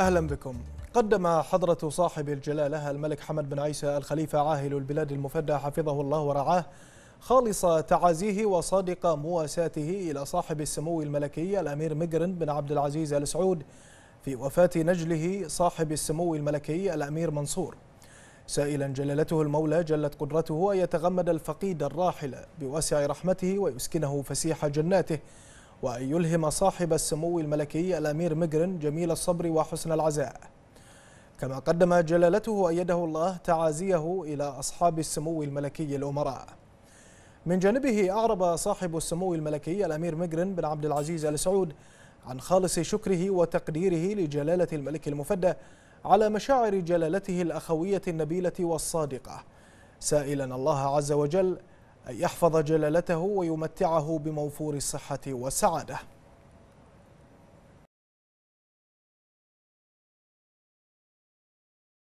أهلا بكم قدم حضرة صاحب الجلالة الملك حمد بن عيسى الخليفة عاهل البلاد المفدى حفظه الله ورعاه خالص تعازيه وصادق مواساته إلى صاحب السمو الملكي الأمير مقرن بن عبد العزيز آل سعود في وفاة نجله صاحب السمو الملكي الأمير منصور سائلا جلالته المولى جلت قدرته أن يتغمد الفقيد الراحل بواسع رحمته ويسكنه فسيح جناته وأن يلهم صاحب السمو الملكي الأمير مجرن جميل الصبر وحسن العزاء كما قدم جلالته أيده الله تعازيه إلى أصحاب السمو الملكي الأمراء من جانبه أعرب صاحب السمو الملكي الأمير مجرن بن عبد العزيز آل سعود عن خالص شكره وتقديره لجلالة الملك المفدى على مشاعر جلالته الأخوية النبيلة والصادقة سائلا الله عز وجل أن يحفظ جلالته ويمتعه بموفور الصحة والسعادة